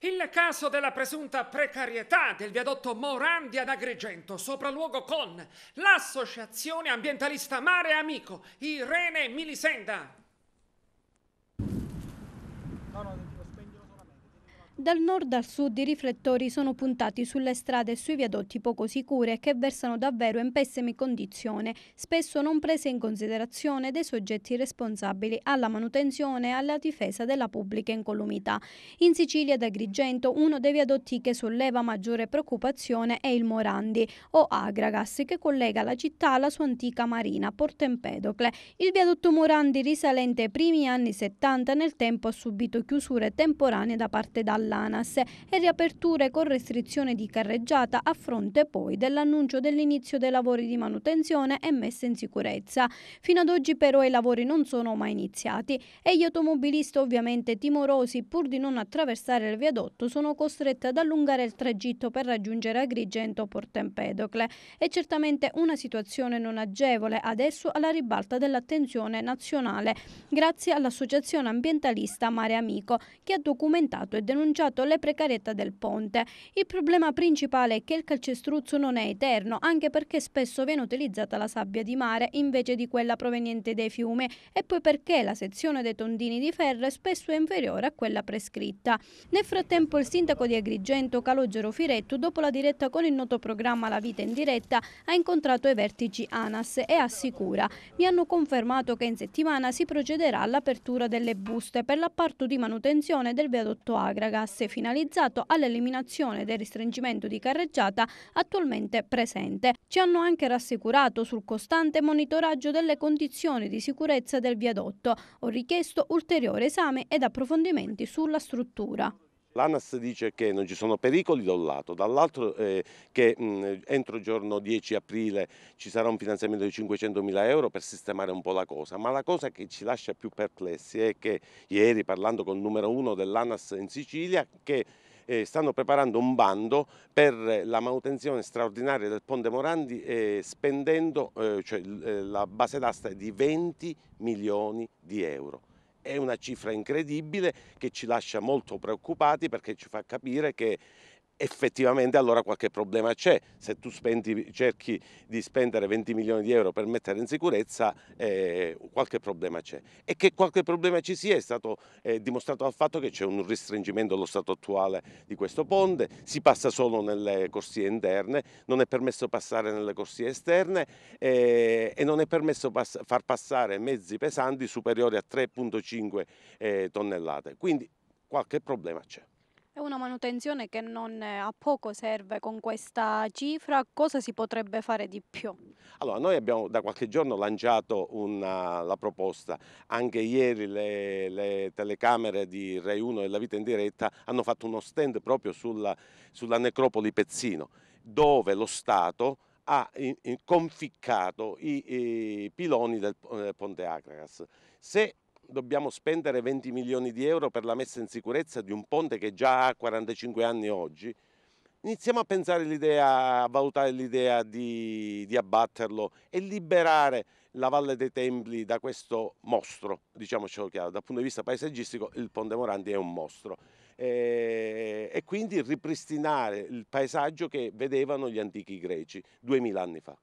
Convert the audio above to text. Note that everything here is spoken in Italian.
Il caso della presunta precarietà del viadotto Morandi ad Agrigento, sopralluogo con l'associazione ambientalista Mare Amico, Irene Milisenda. Dal nord al sud i riflettori sono puntati sulle strade e sui viadotti poco sicure che versano davvero in pessime condizioni, spesso non prese in considerazione dai soggetti responsabili alla manutenzione e alla difesa della pubblica incolumità. In Sicilia da Agrigento uno dei viadotti che solleva maggiore preoccupazione è il Morandi o Agragas che collega la città alla sua antica marina Porto Empedocle. Il viadotto Morandi risalente ai primi anni 70 nel tempo ha subito chiusure temporanee da parte dalla dall'ANAS e riaperture con restrizione di carreggiata a fronte poi dell'annuncio dell'inizio dei lavori di manutenzione e messa in sicurezza. Fino ad oggi però i lavori non sono mai iniziati e gli automobilisti ovviamente timorosi pur di non attraversare il viadotto sono costretti ad allungare il tragitto per raggiungere Agrigento Porto Empedocle. È certamente una situazione non agevole adesso alla ribalta dell'attenzione nazionale grazie all'associazione ambientalista Mare Amico che ha documentato e denunciato denunciato le precarietà del ponte. Il problema principale è che il calcestruzzo non è eterno, anche perché spesso viene utilizzata la sabbia di mare invece di quella proveniente dai fiumi e poi perché la sezione dei tondini di ferro è spesso inferiore a quella prescritta. Nel frattempo il sindaco di Agrigento, Calogero Firetto, dopo la diretta con il noto programma La vita in diretta, ha incontrato i vertici ANAS e assicura. Mi hanno confermato che in settimana si procederà all'apertura delle buste per l'apparto di manutenzione del viadotto Agragas classe finalizzato all'eliminazione del restringimento di carreggiata attualmente presente. Ci hanno anche rassicurato sul costante monitoraggio delle condizioni di sicurezza del viadotto. Ho richiesto ulteriore esame ed approfondimenti sulla struttura. L'ANAS dice che non ci sono pericoli da un lato, dall'altro eh, che mh, entro giorno 10 aprile ci sarà un finanziamento di 500 mila euro per sistemare un po' la cosa, ma la cosa che ci lascia più perplessi è che ieri parlando con il numero uno dell'ANAS in Sicilia che eh, stanno preparando un bando per la manutenzione straordinaria del Ponte Morandi eh, spendendo, eh, cioè, eh, la base d'asta di 20 milioni di euro. È una cifra incredibile che ci lascia molto preoccupati perché ci fa capire che effettivamente allora qualche problema c'è. Se tu spendi, cerchi di spendere 20 milioni di euro per mettere in sicurezza, eh, qualche problema c'è. E che qualche problema ci sia è stato eh, dimostrato dal fatto che c'è un restringimento allo stato attuale di questo ponte, si passa solo nelle corsie interne, non è permesso passare nelle corsie esterne eh, e non è permesso pass far passare mezzi pesanti superiori a 3,5 eh, tonnellate. Quindi qualche problema c'è. È una manutenzione che non eh, a poco serve con questa cifra, cosa si potrebbe fare di più? Allora, noi abbiamo da qualche giorno lanciato una, la proposta, anche ieri le, le, telecamere di Rai 1 e La Vita in Diretta hanno fatto uno stand proprio sulla, sulla necropoli Pezzino, dove lo Stato ha conficcato i, i piloni del eh, Ponte Acragas. Se dobbiamo spendere 20 milioni di euro per la messa in sicurezza di un ponte che già ha 45 anni oggi, iniziamo a pensare l'idea, a valutare l'idea di, di, abbatterlo e liberare la Valle dei Templi da questo mostro, diciamocelo chiaro, dal punto di vista paesaggistico il Ponte Morandi è un mostro e, eh, e quindi ripristinare il paesaggio che vedevano gli antichi greci 2000 anni fa.